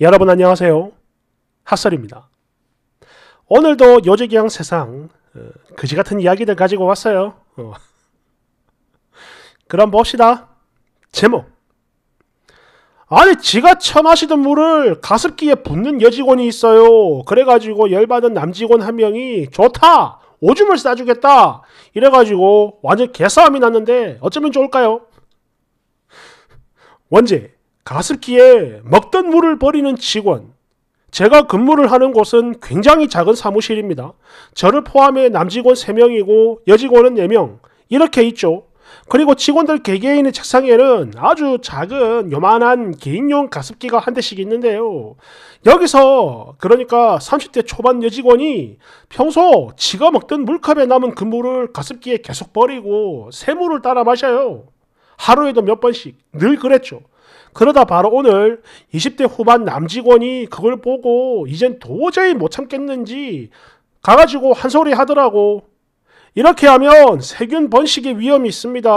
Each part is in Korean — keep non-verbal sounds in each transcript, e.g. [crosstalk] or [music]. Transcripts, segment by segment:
여러분 안녕하세요. 핫설입니다. 오늘도 요지경 세상 그지 어, 같은 이야기들 가지고 왔어요. 어. 그럼 봅시다. 제목 아니 지가 처마시던 물을 가습기에 붓는 여직원이 있어요. 그래가지고 열받은 남직원 한 명이 좋다! 오줌을 싸주겠다! 이래가지고 완전 개싸움이 났는데 어쩌면 좋을까요? 원제 가습기에 먹던 물을 버리는 직원, 제가 근무를 하는 곳은 굉장히 작은 사무실입니다. 저를 포함해 남직원 3명이고 여직원은 4명 이렇게 있죠. 그리고 직원들 개개인의 책상에는 아주 작은 요만한 개인용 가습기가 한 대씩 있는데요. 여기서 그러니까 30대 초반 여직원이 평소 지가 먹던 물컵에 남은 그물을 가습기에 계속 버리고 새물을 따라 마셔요. 하루에도 몇 번씩 늘 그랬죠. 그러다 바로 오늘 20대 후반 남직원이 그걸 보고 이젠 도저히 못 참겠는지 가가지고 한 소리 하더라고. 이렇게 하면 세균 번식의 위험이 있습니다.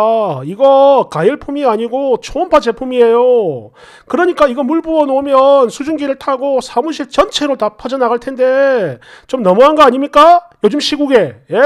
이거 가열품이 아니고 초음파 제품이에요. 그러니까 이거 물 부어 놓으면 수증기를 타고 사무실 전체로 다 퍼져나갈 텐데 좀 너무한 거 아닙니까? 요즘 시국에. 예?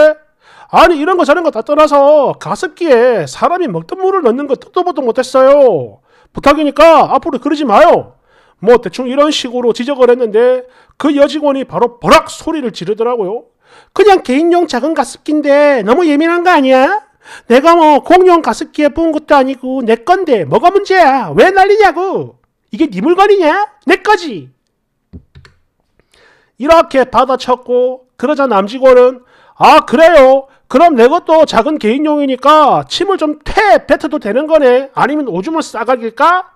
아니 이런 거 저런 거 다 떠나서 가습기에 사람이 먹던 물을 넣는 거 듣도 보도 못했어요. 부탁이니까 앞으로 그러지 마요. 뭐 대충 이런 식으로 지적을 했는데 그 여직원이 바로 버락 소리를 지르더라고요. 그냥 개인용 작은 가습기인데 너무 예민한 거 아니야? 내가 뭐 공용 가습기에 부은 것도 아니고 내 건데 뭐가 문제야? 왜 난리냐고? 이게 네 물건이냐? 내 거지! 이렇게 받아쳤고 그러자 남직원은 아 그래요? 그럼 내 것도 작은 개인용이니까 침을 좀태 뱉어도 되는 거네? 아니면 오줌을 싸가길까?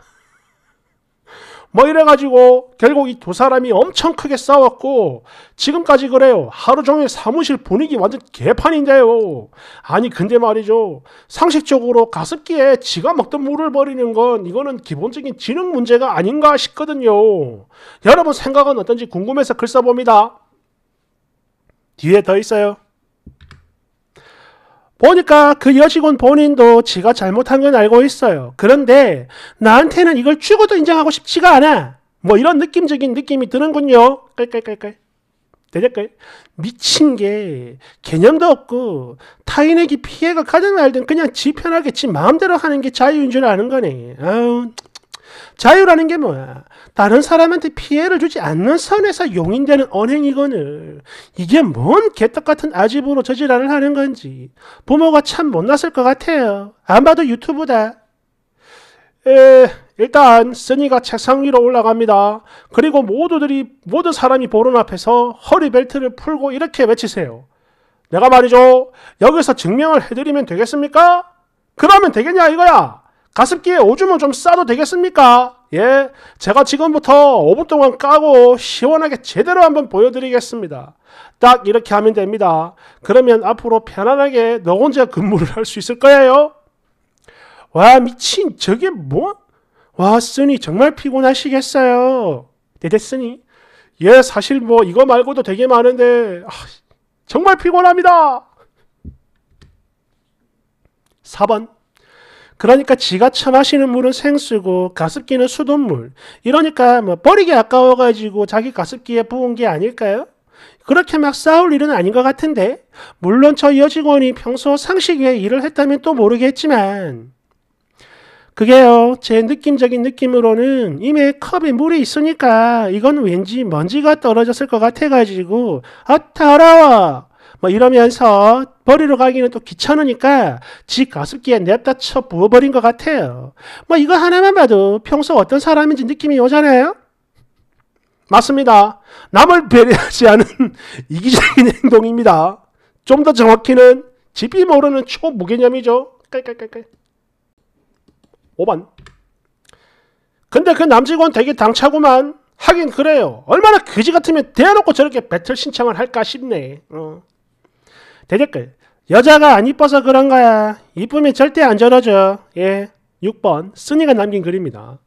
뭐 이래가지고 결국 이 두 사람이 엄청 크게 싸웠고 지금까지 그래요. 하루 종일 사무실 분위기 완전 개판인데요. 아니 근데 말이죠. 상식적으로 가습기에 지가 먹던 물을 버리는 건 이거는 기본적인 지능 문제가 아닌가 싶거든요. 여러분 생각은 어떤지 궁금해서 글 써봅니다. 뒤에 더 있어요. 보니까 그 여직원 본인도 지가 잘못한 건 알고 있어요. 그런데 나한테는 이걸 죽어도 인정하고 싶지가 않아. 뭐 이런 느낌적인 느낌이 드는군요. 깔깔깔깔. 되될까 미친 게 개념도 없고 타인에게 피해가 가장 날든 그냥 지 편하게 지 마음대로 하는 게 자유인 줄 아는 거네. 아우. 자유라는 게 뭐야? 다른 사람한테 피해를 주지 않는 선에서 용인되는 언행이거늘 이게 뭔 개떡 같은 아집으로 저지랄을 하는 건지 부모가 참 못났을 것 같아요. 안 봐도 유튜브다. 에, 일단 쓰니가 책상 위로 올라갑니다. 그리고 모두들이 모든 사람이 보는 앞에서 허리 벨트를 풀고 이렇게 외치세요. 내가 말이죠. 여기서 증명을 해드리면 되겠습니까? 그러면 되겠냐 이거야. 가습기에 오줌은 좀 싸도 되겠습니까? 예, 제가 지금부터 5분 동안 까고 시원하게 제대로 한번 보여드리겠습니다. 딱 이렇게 하면 됩니다. 그러면 앞으로 편안하게 너 혼자 근무를 할 수 있을 거예요. 와, 미친, 저게 뭐? 와, 쓰니 정말 피곤하시겠어요. 네, 됐으니. 네, 예, 사실 뭐 이거 말고도 되게 많은데 아, 정말 피곤합니다. 4번 그러니까 지가 처마시는 물은 생수고 가습기는 수돗물. 이러니까 뭐 버리기 아까워가지고 자기 가습기에 부은 게 아닐까요? 그렇게 막 싸울 일은 아닌 것 같은데 물론 저 여직원이 평소 상식에 일을 했다면 또 모르겠지만 그게요 제 느낌적인 느낌으로는 이미 컵에 물이 있으니까 이건 왠지 먼지가 떨어졌을 것 같아가지고 아 더러워 뭐 이러면서 버리러 가기는 또 귀찮으니까 집 가습기에 냅다 쳐 부어버린 것 같아요. 뭐 이거 하나만 봐도 평소 어떤 사람인지 느낌이 오잖아요? 맞습니다. 남을 배려하지 않은 [laughs] 이기적인 행동입니다. 좀 더 정확히는 집이 모르는 초무개념이죠. 깔깔깔깔. 5번. 근데 그 남직원 되게 당차고만 하긴 그래요. 얼마나 그지 같으면 대놓고 저렇게 배틀 신청을 할까 싶네. 어. 대댓글. 여자가 안 이뻐서 그런 거야. 이쁨이 절대 안 저러죠. 예. 6번. 스니가 남긴 글입니다.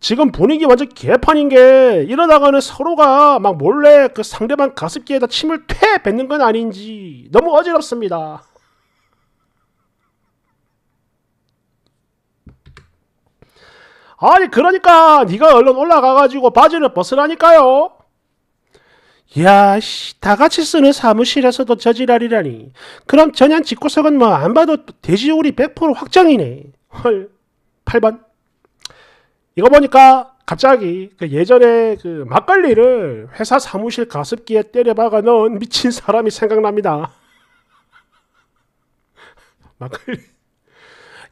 지금 분위기 완전 개판인 게 이러다가는 서로가 막 몰래 그 상대방 가습기에다 침을 퇴 뱉는 건 아닌지 너무 어지럽습니다. 아니 그러니까 네가 얼른 올라가가지고 바지를 벗으라니까요. 야, 씨, 다 같이 쓰는 사무실에서도 저지랄이라니. 그럼 전현 직구석은 뭐 안 봐도 돼지우리 100% 확정이네. 헐. 8번. 이거 보니까 갑자기 그 예전에 그 막걸리를 회사 사무실 가습기에 때려박아 넣은 미친 사람이 생각납니다. [laughs] 막걸리.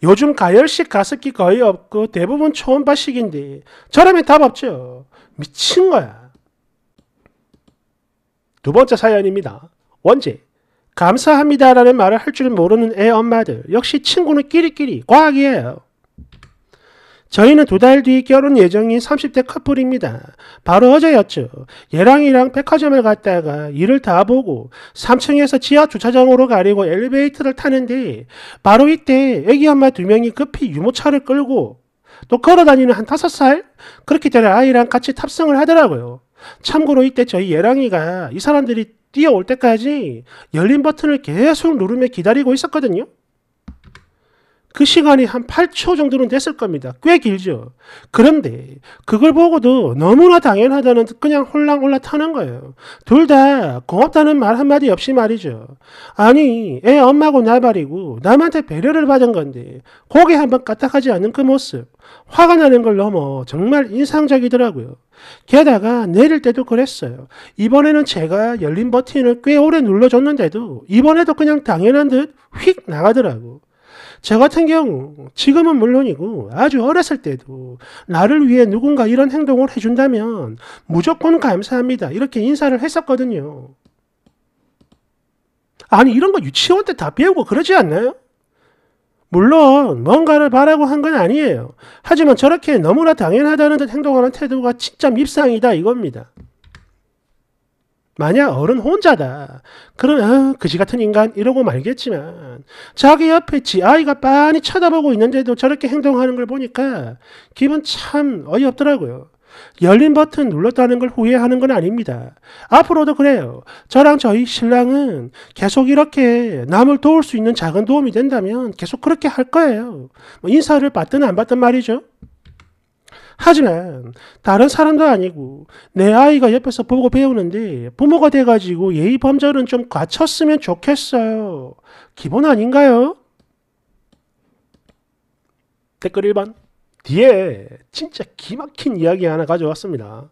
요즘 가열식 가습기 거의 없고 대부분 초음파식인데 저라면 답 없죠. 미친 거야. 두 번째 사연입니다. 원제 감사합니다라는 말을 할 줄 모르는 애 엄마들 역시 친구는 끼리끼리 과학이에요. 저희는 두 달 뒤 결혼 예정인 30대 커플입니다. 바로 어제였죠. 예랑이랑 백화점을 갔다가 일을 다 보고 3층에서 지하 주차장으로 가려고 엘리베이터를 타는데 바로 이때 애기 엄마 두 명이 급히 유모차를 끌고 또 걸어다니는 한 다섯 살 그렇게 되된 아이랑 같이 탑승을 하더라고요. 참고로 이때 저희 예랑이가 이 사람들이 뛰어올 때까지 열린 버튼을 계속 누르며 기다리고 있었거든요. 그 시간이 한 8초 정도는 됐을 겁니다. 꽤 길죠. 그런데 그걸 보고도 너무나 당연하다는 그냥 홀랑홀라 타는 거예요. 둘 다 고맙다는 말 한마디 없이 말이죠. 아니 애 엄마고 나발이고 남한테 배려를 받은 건데 고개 한 번 까딱하지 않는 그 모습 화가 나는 걸 넘어 정말 인상적이더라고요. 게다가 내릴 때도 그랬어요. 이번에는 제가 열린 버튼을 꽤 오래 눌러줬는데도 이번에도 그냥 당연한 듯 휙 나가더라고. 저 같은 경우 지금은 물론이고 아주 어렸을 때도 나를 위해 누군가 이런 행동을 해준다면 무조건 감사합니다. 이렇게 인사를 했었거든요. 아니 이런 거 유치원 때 다 배우고 그러지 않나요? 물론 뭔가를 바라고 한 건 아니에요. 하지만 저렇게 너무나 당연하다는 듯 행동하는 태도가 진짜 밉상이다 이겁니다. 만약 어른 혼자다. 그러면 어, 그지 같은 인간 이러고 말겠지만 자기 옆에 지 아이가 빤히 쳐다보고 있는데도 저렇게 행동하는 걸 보니까 기분 참 어이없더라고요. 열린 버튼 눌렀다는 걸 후회하는 건 아닙니다. 앞으로도 그래요. 저랑 저희 신랑은 계속 이렇게 남을 도울 수 있는 작은 도움이 된다면 계속 그렇게 할 거예요. 뭐 인사를 받든 안 받든 말이죠. 하지만 다른 사람도 아니고 내 아이가 옆에서 보고 배우는데 부모가 돼가지고 예의 범절은 좀 갖췄으면 좋겠어요. 기본 아닌가요? 댓글 1번 뒤에 진짜 기막힌 이야기 하나 가져왔습니다.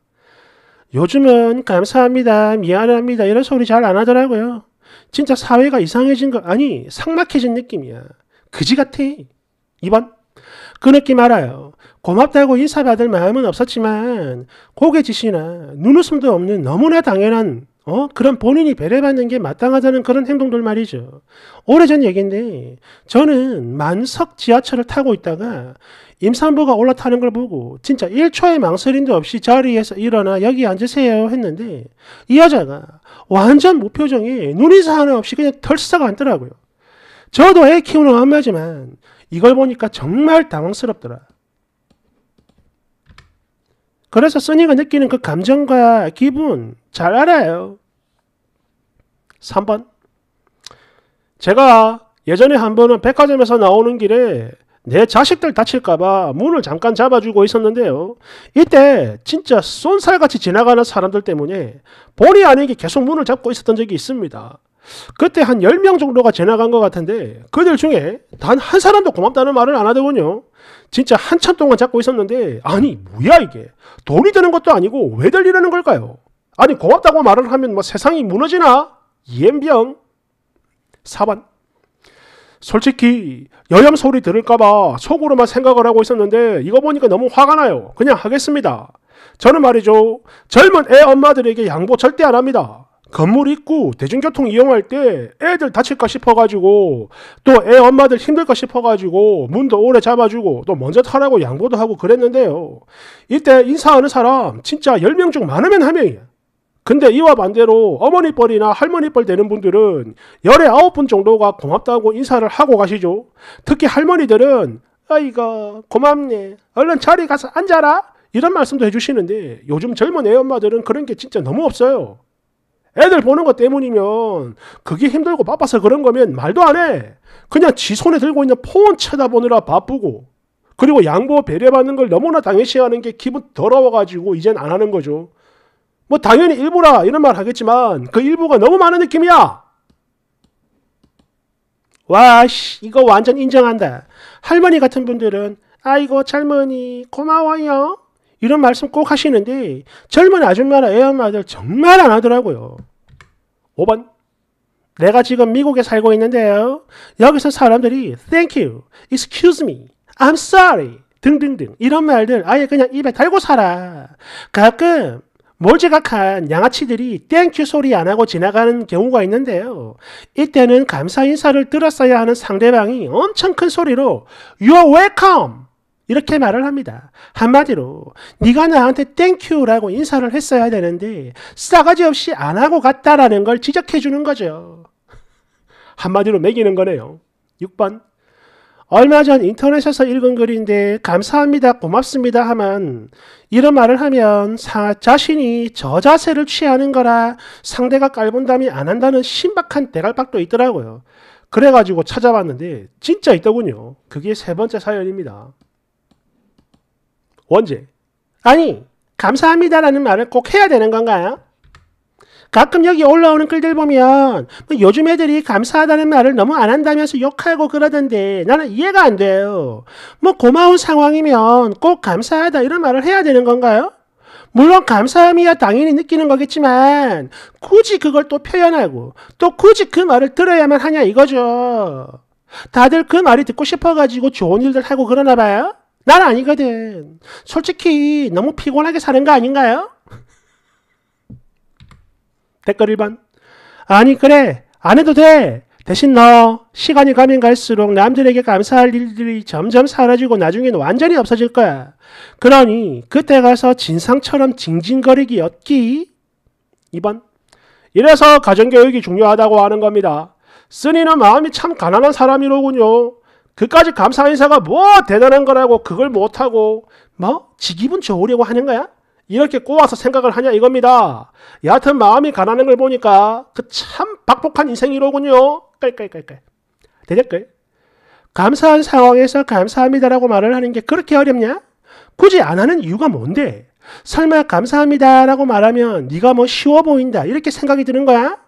요즘은 감사합니다, 미안합니다 이런 소리 잘 안 하더라고요. 진짜 사회가 이상해진 거 아니 상막해진 느낌이야. 그지 같아. 2번 그 느낌 알아요. 고맙다고 인사받을 마음은 없었지만 고개짓이나 눈웃음도 없는 너무나 당연한 어? 그런 본인이 배려받는 게 마땅하다는 그런 행동들 말이죠. 오래전 얘기인데 저는 만석 지하철을 타고 있다가 임산부가 올라타는 걸 보고 진짜 1초의 망설임도 없이 자리에서 일어나 여기 앉으세요 했는데 이 여자가 완전 무표정이 눈인사 하나 없이 그냥 털썩 앉더라고요. 저도 애 키우는 엄마지만 이걸 보니까 정말 당황스럽더라. 그래서 써니가 느끼는 그 감정과 기분 잘 알아요. 3번 제가 예전에 한 번은 백화점에서 나오는 길에 내 자식들 다칠까봐 문을 잠깐 잡아주고 있었는데요. 이때 진짜 쏜살같이 지나가는 사람들 때문에 본의 아니게 계속 문을 잡고 있었던 적이 있습니다. 그때 한 10명 정도가 지나간 것 같은데 그들 중에 단 한 사람도 고맙다는 말을 안 하더군요. 진짜 한참 동안 잡고 있었는데 아니 뭐야 이게 돈이 되는 것도 아니고 왜 들리라는 걸까요? 아니 고맙다고 말을 하면 뭐 세상이 무너지나? 이엠병 4번 솔직히 여염 소리 들을까봐 속으로만 생각을 하고 있었는데 이거 보니까 너무 화가 나요. 그냥 하겠습니다. 저는 말이죠. 젊은 애 엄마들에게 양보 절대 안 합니다. 건물 입구 대중교통 이용할 때 애들 다칠까 싶어가지고 또 애 엄마들 힘들까 싶어가지고 문도 오래 잡아주고 또 먼저 타라고 양보도 하고 그랬는데요. 이때 인사하는 사람 진짜 10명 중 많으면 한 명이야. 근데 이와 반대로 어머니 뻘이나 할머니 뻘 되는 분들은 열에 아홉 분 정도가 고맙다고 인사를 하고 가시죠. 특히 할머니들은 아이가 고맙네. 얼른 자리 가서 앉아라. 이런 말씀도 해주시는데 요즘 젊은 애 엄마들은 그런 게 진짜 너무 없어요. 애들 보는 것 때문이면 그게 힘들고 바빠서 그런 거면 말도 안 해. 그냥 지 손에 들고 있는 폰 쳐다보느라 바쁘고 그리고 양보 배려받는 걸 너무나 당연시하는 게 기분 더러워가지고 이젠 안 하는 거죠. 뭐 당연히 일부라 이런 말 하겠지만 그 일부가 너무 많은 느낌이야. 와씨 이거 완전 인정한다. 할머니 같은 분들은 아이고 젊은이 고마워요. 이런 말씀 꼭 하시는데 젊은 아줌마나 애 엄마들 정말 안 하더라고요. 5번 내가 지금 미국에 살고 있는데요. 여기서 사람들이 thank you, excuse me, I'm sorry 등등등 이런 말들 아예 그냥 입에 달고 살아. 가끔 몰지각한 양아치들이 땡큐 소리 안 하고 지나가는 경우가 있는데요. 이때는 감사 인사를 들었어야 하는 상대방이 엄청 큰 소리로 You're welcome! 이렇게 말을 합니다. 한마디로 네가 나한테 땡큐라고 인사를 했어야 되는데 싸가지 없이 안 하고 갔다라는 걸 지적해 주는 거죠. 한마디로 매기는 거네요. 6번 얼마 전 인터넷에서 읽은 글인데 감사합니다, 고맙습니다 하면 이런 말을 하면 사, 자신이 저자세를 취하는 거라 상대가 깔본담이 안 한다는 신박한 대갈박도 있더라고요. 그래가지고 찾아봤는데 진짜 있더군요. 그게 세 번째 사연입니다. 언제 아니, 감사합니다라는 말을 꼭 해야 되는 건가요? 가끔 여기 올라오는 글들 보면 뭐 요즘 애들이 감사하다는 말을 너무 안 한다면서 욕하고 그러던데 나는 이해가 안 돼요. 뭐 고마운 상황이면 꼭 감사하다 이런 말을 해야 되는 건가요? 물론 감사함이야 당연히 느끼는 거겠지만 굳이 그걸 또 표현하고 또 굳이 그 말을 들어야만 하냐 이거죠. 다들 그 말이 듣고 싶어가지고 좋은 일들 하고 그러나 봐요. 난 아니거든. 솔직히 너무 피곤하게 사는 거 아닌가요? [laughs] 댓글 1번. 아니 그래 안 해도 돼. 대신 너 시간이 가면 갈수록 남들에게 감사할 일들이 점점 사라지고 나중엔 완전히 없어질 거야. 그러니 그때 가서 진상처럼 징징거리기 였기 2번. 이래서 가정교육이 중요하다고 하는 겁니다. 쓰니는 마음이 참 가난한 사람이로군요. 그까지 감사 인사가 뭐 대단한 거라고 그걸 못하고 뭐지 기분 좋으려고 하는 거야? 이렇게 꼬아서 생각을 하냐 이겁니다. 여하튼 마음이 가난한 걸 보니까 그 참 박복한 인생이로군요. 깔깔깔깔. 대댓글. 감사한 상황에서 감사합니다라고 말을 하는 게 그렇게 어렵냐? 굳이 안 하는 이유가 뭔데? 설마 감사합니다라고 말하면 네가 뭐 쉬워 보인다 이렇게 생각이 드는 거야?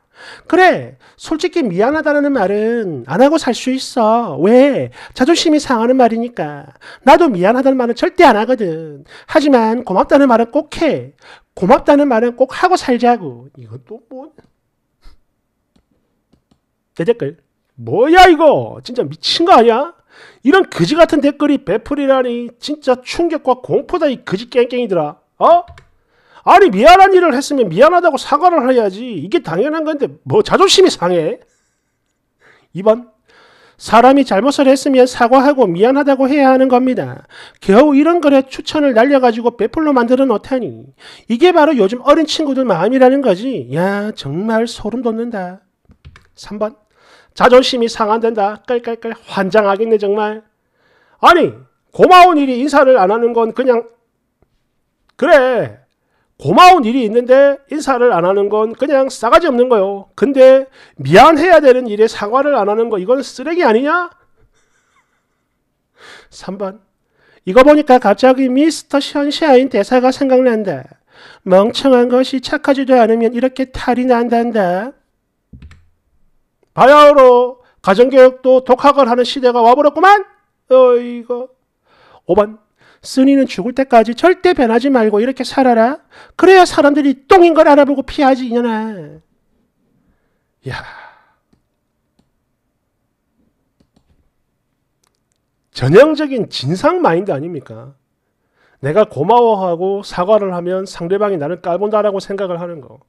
그래, 솔직히 미안하다는 말은 안 하고 살 수 있어. 왜? 자존심이 상하는 말이니까. 나도 미안하다는 말은 절대 안 하거든. 하지만 고맙다는 말은 꼭 해. 고맙다는 말은 꼭 하고 살자고. 이건 또 뭐? 내 댓글. 뭐야 이거? 진짜 미친 거 아니야? 이런 그지 같은 댓글이 베풀이라니 진짜 충격과 공포다 이 그지 깽깽이들아. 어? 아니 미안한 일을 했으면 미안하다고 사과를 해야지. 이게 당연한 건데 뭐 자존심이 상해? 2번 사람이 잘못을 했으면 사과하고 미안하다고 해야 하는 겁니다. 겨우 이런 거에 추천을 날려가지고 베풀로 만들어 놓다니. 이게 바로 요즘 어린 친구들 마음이라는 거지. 야 정말 소름 돋는다. 3번 자존심이 상한된다. 깔깔깔 환장하겠네 정말. 아니 고마운 일이 인사를 안 하는 건 그냥 그래 고마운 일이 있는데 인사를 안 하는 건 그냥 싸가지 없는 거요. 근데 미안해야 되는 일에 사과를 안 하는 거 이건 쓰레기 아니냐? 3번 이거 보니까 갑자기 미스터 션샤인 대사가 생각난다. 멍청한 것이 착하지도 않으면 이렇게 탈이 난단다. 바야흐로 가정교육도 독학을 하는 시대가 와버렸구만. 어이거 5번 쓰니는 죽을 때까지 절대 변하지 말고 이렇게 살아라. 그래야 사람들이 똥인 걸 알아보고 피하지 이년아. 야. 전형적인 진상 마인드 아닙니까? 내가 고마워하고 사과를 하면 상대방이 나를 깔본다라고 생각을 하는 거.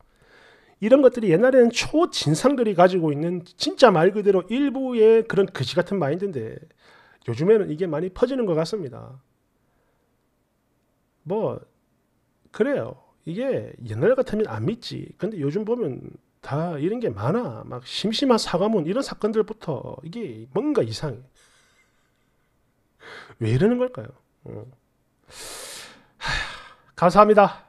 이런 것들이 옛날에는 초진상들이 가지고 있는 진짜 말 그대로 일부의 그런 거지 같은 마인드인데 요즘에는 이게 많이 퍼지는 것 같습니다. 뭐 그래요. 이게 옛날 같으면 안 믿지. 근데 요즘 보면 다 이런 게 많아. 막 심심한 사과문 이런 사건들부터 이게 뭔가 이상해. 왜 이러는 걸까요? 어. 하 감사합니다.